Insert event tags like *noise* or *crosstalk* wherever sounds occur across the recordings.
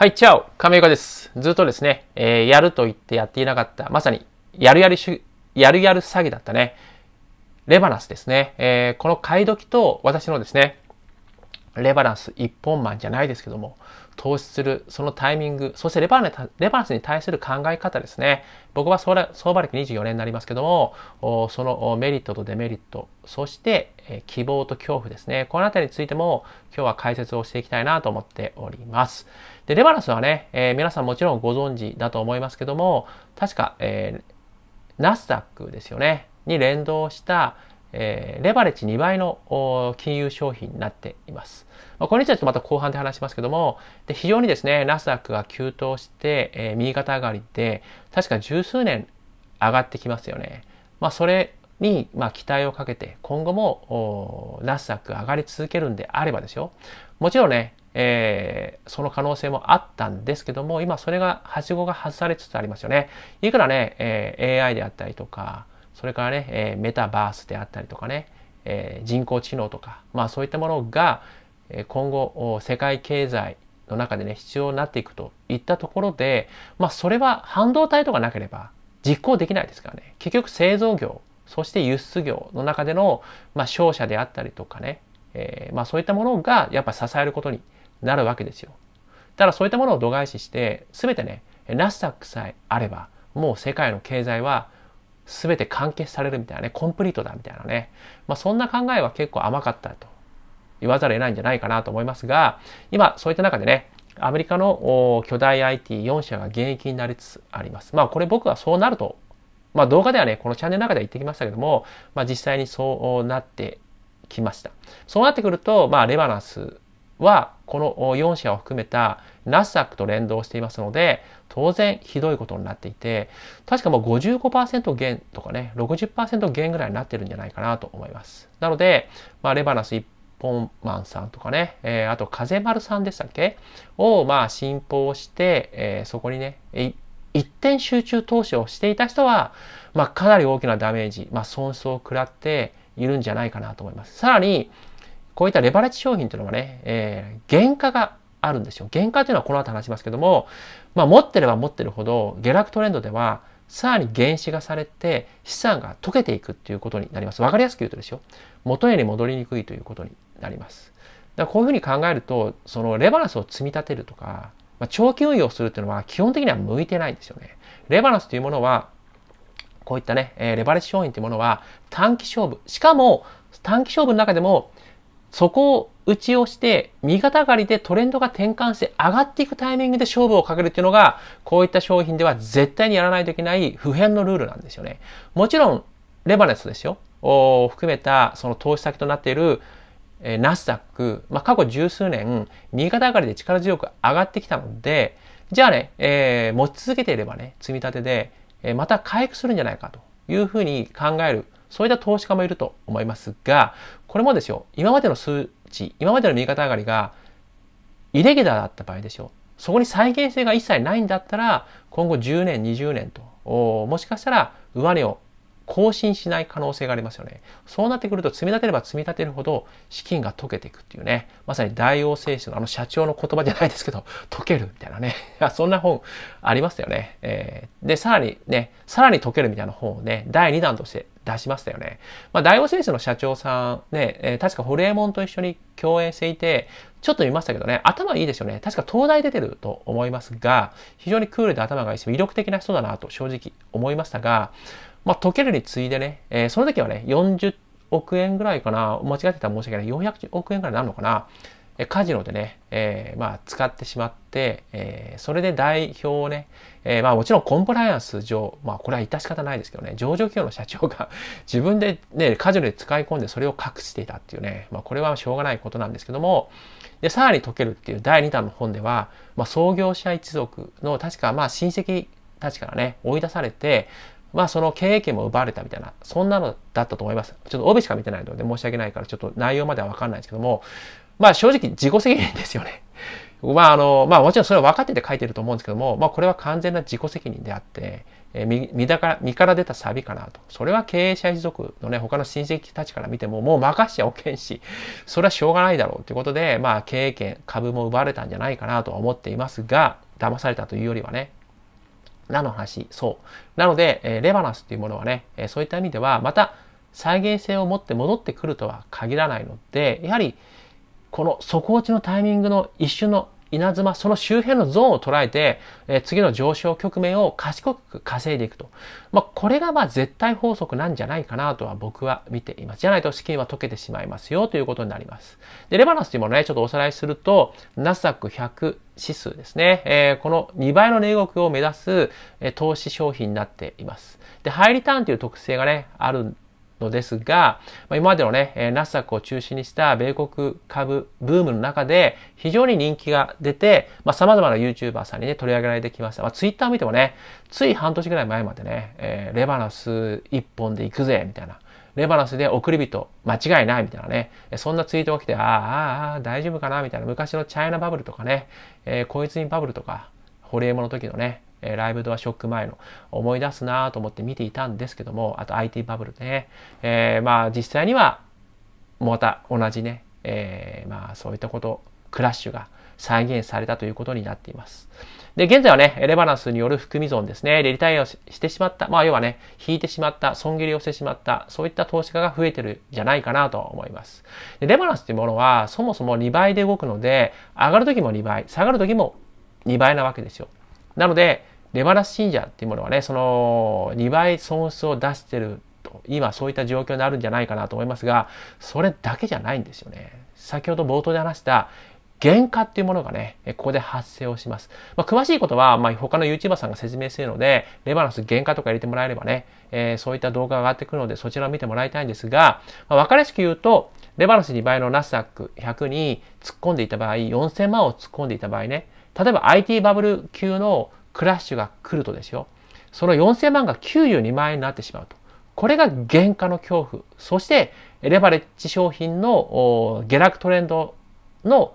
はい、チャオ亀岡です。ずっとですね、えー、やると言ってやっていなかった、まさに、やるやるし、ゅ、やるやる詐欺だったね。レバナスですね。えー、この買い時と私のですね、レバナス一本マンじゃないですけども、投資する、そのタイミング、そしてレバレスに対する考え方ですね。僕は相場歴24年になりますけども、そのメリットとデメリット、そして希望と恐怖ですね。この辺りについても今日は解説をしていきたいなと思っております。で、レバラスはね、えー、皆さんもちろんご存知だと思いますけども、確か、えー、ナスダックですよね。に連動したえー、レバレッジ2倍の金融商品になっています。まあ、これについてまた後半で話しますけども、で非常にですね、ナスダックが急騰して、えー、右肩上がりで、確か十数年上がってきますよね。まあ、それに、まあ、期待をかけて、今後もナスダック上がり続けるんであればですよ。もちろんね、えー、その可能性もあったんですけども、今それが、はしごが外されつつありますよね。いくらね、えー、AI であったりとか、それからね、えメタバースであったりとかね、え人工知能とか、まあそういったものが今後世界経済の中でね、必要になっていくといったところで、まあそれは半導体とかなければ実行できないですからね。結局製造業、そして輸出業の中での、まあ、商社であったりとかね、えー、まあそういったものがやっぱ支えることになるわけですよ。ただそういったものを度外視して、全てね、ナスダックさえあれば、もう世界の経済は全て完結されるみたいなね、コンプリートだみたいなね。まあそんな考えは結構甘かったと言わざるを得ないんじゃないかなと思いますが、今そういった中でね、アメリカの巨大 IT4 社が現役になりつつあります。まあこれ僕はそうなると、まあ動画ではね、このチャンネルの中では言ってきましたけども、まあ実際にそうなってきました。そうなってくると、まあレバナスはこの4社を含めたナスダックと連動していますので当然ひどいことになっていて確かもう55%減とかね60%減ぐらいになってるんじゃないかなと思いますなので、まあ、レバナス一本マンさんとかね、えー、あと風丸さんでしたっけをまあ信奉して、えー、そこにね一点集中投資をしていた人は、まあ、かなり大きなダメージ、まあ、損失を食らっているんじゃないかなと思います。さらに、こういったレバレッジ商品というのはね、えー、原価があるんですよ。原価というのはこの後話しますけども、まあ、持ってれば持ってるほど下落トレンドではさらに原資がされて資産が溶けていくっていうことになります。わかりやすく言うとですよ。元へに戻りにくいということになります。だからこういうふうに考えると、そのレバランスを積み立てるとか、まあ、長期運用するっていうのは基本的には向いてないんですよね。レバランスというものは、こういったね、えー、レバレッジ商品というものは短期勝負。しかも短期勝負の中でもそこを打ちをして、右肩上がりでトレンドが転換して上がっていくタイミングで勝負をかけるっていうのが、こういった商品では絶対にやらないといけない普遍のルールなんですよね。もちろん、レバネスですよ。を含めた、その投資先となっている、えナスダック、まあ、過去十数年、右肩上がりで力強く上がってきたので、じゃあね、えー、持ち続けていればね、積み立てで、えまた回復するんじゃないかというふうに考える。そういった投資家もいると思いますが、これもですよ、今までの数値、今までの右肩上がりが、イレギュラーだった場合ですよ。そこに再現性が一切ないんだったら、今後10年、20年と、もしかしたら上値を更新しない可能性がありますよね。そうなってくると積み立てれば積み立てるほど資金が溶けていくっていうね、まさに大王製紙のあの社長の言葉じゃないですけど、溶けるみたいなね、*laughs* そんな本ありますよね。えー、で、さらにね、さらに溶けるみたいな本をね、第2弾として出しましたよね。まあ、大王製紙の社長さんね、えー、確かホリエモンと一緒に共演していて、ちょっと見ましたけどね、頭いいですよね。確か東大出てると思いますが、非常にクールで頭がいいし、魅力的な人だなと正直思いましたが、まあ、溶けるに次いでね、えー、その時はね、40億円ぐらいかな、間違ってたら申し訳ない、400億円ぐらいになるのかな、カジノでね、えー、まあ、使ってしまって、えー、それで代表をね、えー、まあ、もちろんコンプライアンス上、まあ、これは致し方ないですけどね、上場企業の社長が *laughs* 自分でね、カジノで使い込んでそれを隠していたっていうね、まあ、これはしょうがないことなんですけども、で、さらに解けるっていう第2弾の本では、まあ、創業者一族の確か、まあ、親戚たちからね、追い出されて、まあその経営権も奪われたみたいな、そんなのだったと思います。ちょっと帯しか見てないので申し訳ないから、ちょっと内容まではわかんないですけども、まあ正直自己責任ですよね。まああの、まあもちろんそれは分かってて書いてると思うんですけども、まあこれは完全な自己責任であって、えー、身だから、身から出たサビかなと。それは経営者一族のね、他の親戚たちから見ても、もう任しちゃおけんし、それはしょうがないだろうということで、まあ経営権、株も奪われたんじゃないかなとは思っていますが、騙されたというよりはね、なの話、そう。なので、えー、レバナスっていうものはね、えー、そういった意味では、また再現性を持って戻ってくるとは限らないので、やはり、この底落ちのタイミングの一瞬の稲妻、その周辺のゾーンを捉えて、えー、次の上昇局面を賢く稼いでいくと。まあ、これがまあ絶対法則なんじゃないかなとは僕は見ています。じゃないと資金は溶けてしまいますよということになります。で、レバナスというものね、ちょっとおさらいすると、ナスダック100指数ですね、えー、この2倍の値動きを目指す、えー、投資商品になっています。で、ハイリターンという特性がね、あるのですが、ま今までのね、えナスダックを中心にした米国株ブームの中で非常に人気が出て、まあ、様々な YouTuber さんにね、取り上げられてきました。まあ、Twitter を見てもね、つい半年ぐらい前までね、えー、レバナス1本で行くぜ、みたいな。レバナスで送り人、間違いないみたいなね、そんなツイートが来て、ああ、ああ、大丈夫かなみたいな、昔のチャイナバブルとかね、えー、コイツインバブルとか、ホリエモの時のね、えライブドアショック前の思い出すなと思って見ていたんですけども、あと IT バブルね、えー、まあ実際にはまた同じね、えー、まあそういったこと、クラッシュが再現されたということになっています。で、現在はね、レバランスによる含み損ですね、リタイアをしてしまった、まあ要はね、引いてしまった、損切りをしてしまった、そういった投資家が増えてるんじゃないかなと思います。でレバランスっていうものは、そもそも2倍で動くので、上がるときも2倍、下がるときも2倍なわけですよ。なので、レバナス信者っていうものはね、その2倍損失を出してると、今そういった状況になるんじゃないかなと思いますが、それだけじゃないんですよね。先ほど冒頭で話した、原価っていうものがね、ここで発生をします。まあ、詳しいことは、まあ、他の YouTuber さんが説明するので、レバナス原価とか入れてもらえればね、えー、そういった動画が上がってくるので、そちらを見てもらいたいんですが、まあ、わかりやすく言うと、レバナス2倍のナスダック100に突っ込んでいた場合、4000万を突っ込んでいた場合ね、例えば IT バブル級のクラッシュが来るとですよ、その4000万が92万円になってしまうと。これが原価の恐怖。そして、レバレッジ商品の下落トレンドの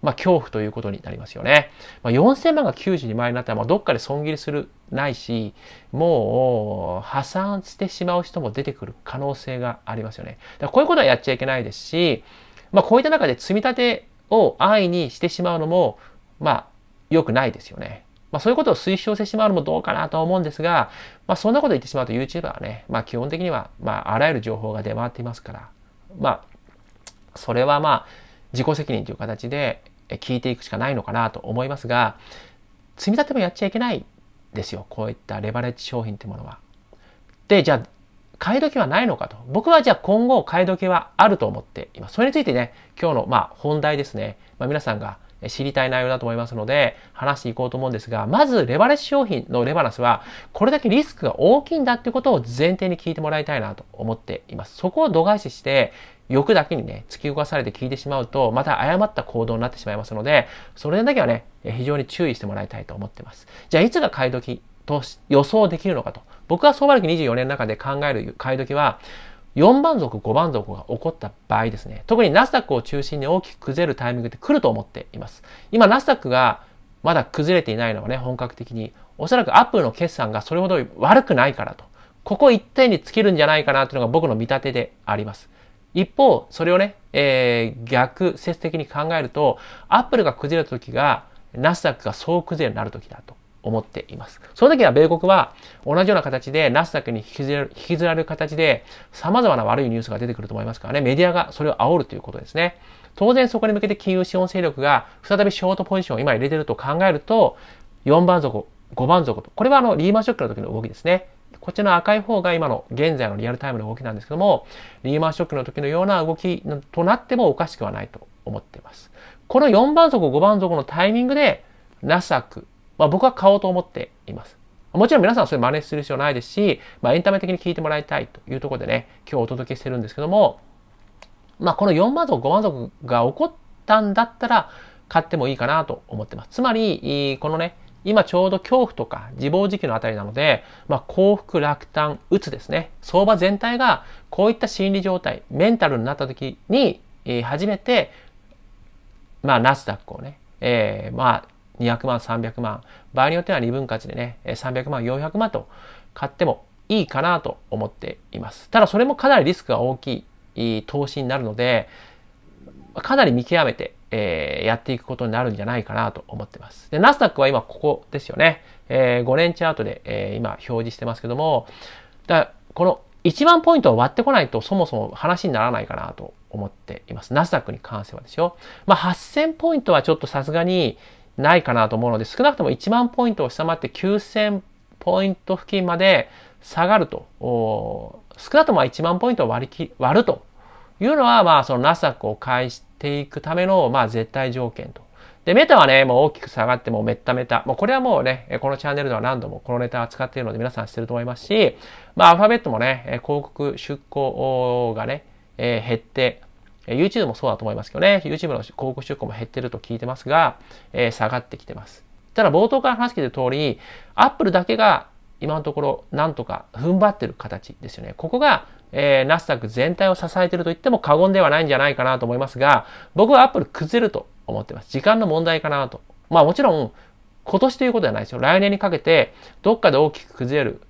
まあ、恐怖ということになりますよね。まあ、4000万が92万円になったら、まあ、どっかで損切りするないし、もう破産してしまう人も出てくる可能性がありますよね。だこういうことはやっちゃいけないですし、まあ、こういった中で積み立てを安易にしてしまうのも、まあ、良くないですよね。まあ、そういうことを推奨してしまうのもどうかなと思うんですが、まあ、そんなこと言ってしまうと YouTuber はね、まあ、基本的には、まあ、あらゆる情報が出回っていますから、まあ、それはまあ、自己責任という形で聞いていくしかないのかなと思いますが、積み立てもやっちゃいけないですよ。こういったレバレッジ商品というものは。で、じゃあ、買い時はないのかと。僕はじゃあ今後買い時はあると思っています。それについてね、今日のまあ本題ですね。まあ、皆さんが知りたい内容だと思いますので、話していこうと思うんですが、まずレバレッジ商品のレバランスは、これだけリスクが大きいんだってことを前提に聞いてもらいたいなと思っています。そこを度外視して、欲だけにね、突き動かされて聞いてしまうと、また誤った行動になってしまいますので、それだけはね、非常に注意してもらいたいと思っています。じゃあ、いつが買い時と予想できるのかと。僕は相場歴24年の中で考える買い時は、4番族、5番族が起こった場合ですね、特にナスダックを中心に大きく崩れるタイミングって来ると思っています。今、ナスダックがまだ崩れていないのはね、本格的に、おそらくアップルの決算がそれほど悪くないからと、ここ一点に尽きるんじゃないかなというのが僕の見立てであります。一方、それをね、えー、逆説的に考えると、アップルが崩れる時が、ナスダックが総崩れになる時だと。思っています。その時は米国は同じような形でナスダックに引きずられる引きずられる形で様々な悪いニュースが出てくると思いますからね、メディアがそれを煽るということですね。当然そこに向けて金融資本勢力が再びショートポジションを今入れてると考えると、4番底、5番底と、これはあのリーマンショックの時の動きですね。こっちの赤い方が今の現在のリアルタイムの動きなんですけども、リーマンショックの時のような動きとなってもおかしくはないと思っています。この4番底、5番底のタイミングで、ナスダック、まあ、僕は買おうと思っています。もちろん皆さんそれ真似する必要ないですし、まあ、エンタメ的に聞いてもらいたいというところでね、今日お届けしてるんですけども、まあ、この4満足、5満足が起こったんだったら、買ってもいいかなと思ってます。つまり、このね、今ちょうど恐怖とか自暴自棄のあたりなので、まあ、幸福、落胆、うつですね。相場全体がこういった心理状態、メンタルになった時に、えー、初めて、まあ、ナスダックをね、えー、まあ、200万、300万、場合によっては利分割でね、300万、400万と買ってもいいかなと思っています。ただそれもかなりリスクが大きい投資になるので、かなり見極めて、えー、やっていくことになるんじゃないかなと思ってます。で、ナスダックは今ここですよね。えー、5年チャートで、えー、今表示してますけども、だこの1万ポイントを割ってこないとそもそも話にならないかなと思っています。ナスダックに関してはですよ。まあ、8000ポイントはちょっとさすがに、ないかなと思うので、少なくとも1万ポイントを下回って9000ポイント付近まで下がると、少なくとも1万ポイントを割り切割るというのは、まあ、そのナスダックを返していくための、まあ、絶対条件と。で、メタはね、もう大きく下がってもめっためた。もうこれはもうね、このチャンネルでは何度もこのネタ扱っているので皆さん知ってると思いますし、まあ、アルファベットもね、広告出稿がね、え減って、え YouTube もそうだと思いますけどね、YouTube の広告出稿も減ってると聞いてますが、えー、下がってきてます。ただ冒頭から話してる通り、Apple だけが今のところなんとか踏ん張ってる形ですよね。ここが、えー、ナスダック全体を支えてると言っても過言ではないんじゃないかなと思いますが、僕は Apple 崩れると思ってます。時間の問題かなと。まあもちろん、今年ということではないですよ。来年にかけて、どっかで大きく崩れる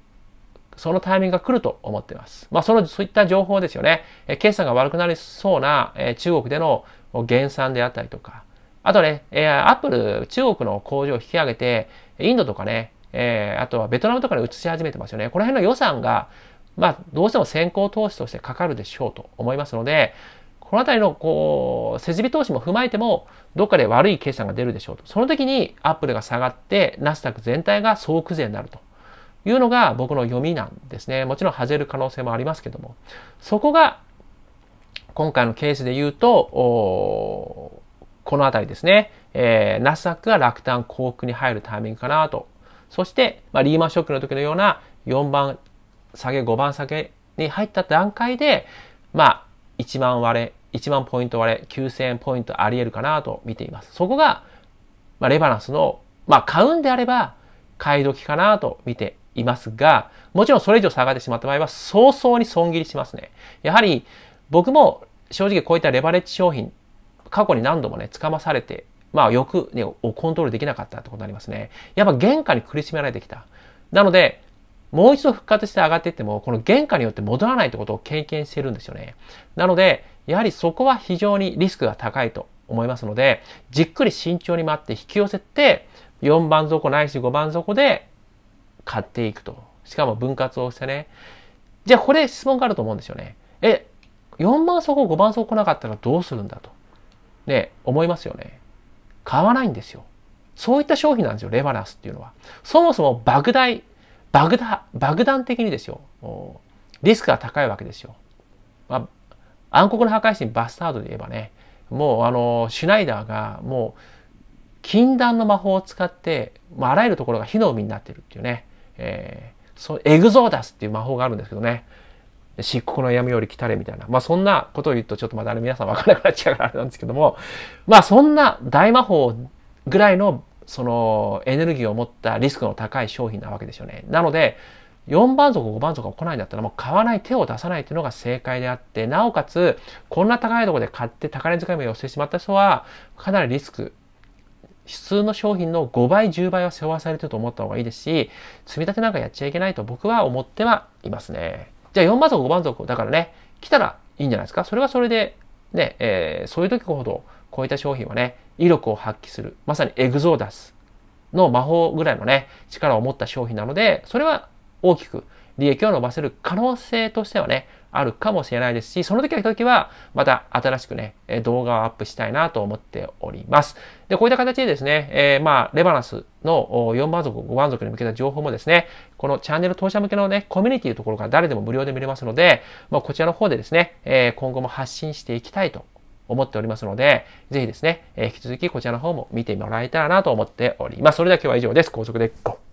そのタイミングが来ると思っています。まあ、その、そういった情報ですよね。え決算が悪くなりそうな、え中国での減産であったりとか、あとね、えー、アップル、中国の工場を引き上げて、インドとかね、えー、あとはベトナムとかに移し始めてますよね。この辺の予算が、まあ、どうしても先行投資としてかかるでしょうと思いますので、このあたりの、こう、設備投資も踏まえても、どっかで悪い決算が出るでしょうと。その時に、アップルが下がって、ナスダック全体が総崩れになると。いうのが僕の読みなんですね。もちろん外れる可能性もありますけども、そこが今回のケースで言うと、この辺りですね、えー、ナスダックが落胆幸福に入るタイミングかなと。そして、まあ、リーマンショックの時のような4番下げ、5番下げに入った段階で、まあ、1万割れ、1万ポイント割れ、9000ポイントあり得るかなと見ています。そこが、まあ、レバランスの、まあ、買うんであれば、買い時かなと見ていますが、もちろんそれ以上下がってしまった場合は早々に損切りしますね。やはり僕も正直こういったレバレッジ商品、過去に何度もね、つかまされて、まあ欲、ね、をコントロールできなかったってことになりますね。やっぱ原価に苦しめられてきた。なので、もう一度復活して上がっていっても、この原価によって戻らないってことを経験してるんですよね。なので、やはりそこは非常にリスクが高いと思いますので、じっくり慎重に待って引き寄せて、4番底ないし5番底で買っていくと。しかも分割をしてね。じゃあこれ質問があると思うんですよね。え、4万そこ5万そこ来なかったらどうするんだと。ね、思いますよね。買わないんですよ。そういった商品なんですよ、レバナスっていうのは。そもそも莫大、爆弾、爆弾的にですよ。リスクが高いわけですよ。まあ、暗黒の破壊神バスタードで言えばね、もうあの、シュナイダーがもう、禁断の魔法を使って、まあ、あらゆるところが火の海になってるっていうね。えー、そうエグゾーダスっていう魔法があるんですけどね漆黒の闇より来たれみたいな。まあそんなことを言うとちょっとまだ皆さんわからなくなっちゃうからあれなんですけども、まあそんな大魔法ぐらいのそのエネルギーを持ったリスクの高い商品なわけですよね。なので、4番族、5番族が来ないんだったらもう買わない手を出さないというのが正解であって、なおかつ、こんな高いところで買って高値使い目をしてしまった人は、かなりリスク普通の商品の5倍、10倍は背負わされてると思った方がいいですし、積み立てなんかやっちゃいけないと僕は思ってはいますね。じゃあ4番足、5番足、だからね、来たらいいんじゃないですか。それはそれで、ね、えー、そういう時ほど、こういった商品はね、威力を発揮する。まさにエグゾーダスの魔法ぐらいのね、力を持った商品なので、それは大きく利益を伸ばせる可能性としてはね、あるかもしれないですし、その時は時は、また新しくね、動画をアップしたいなと思っております。で、こういった形でですね、えー、まあ、レバナスの4満足、5満足に向けた情報もですね、このチャンネル当社向けのね、コミュニティのところから誰でも無料で見れますので、まあ、こちらの方でですね、えー、今後も発信していきたいと思っておりますので、ぜひですね、えー、引き続きこちらの方も見てもらえたらなと思っております。それでは今日は以上です。高速で g